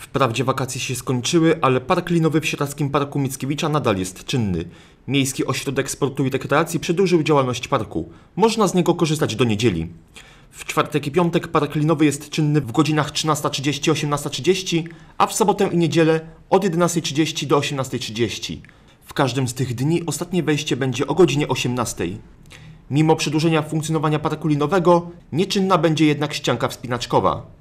Wprawdzie wakacje się skończyły, ale park linowy w Sierackim Parku Mickiewicza nadal jest czynny. Miejski Ośrodek Sportu i Rekreacji przedłużył działalność parku. Można z niego korzystać do niedzieli. W czwartek i piątek park linowy jest czynny w godzinach 13.30-18.30, a w sobotę i niedzielę od 11.30 do 18.30. W każdym z tych dni ostatnie wejście będzie o godzinie 18:00. Mimo przedłużenia funkcjonowania parku linowego, nieczynna będzie jednak ścianka wspinaczkowa.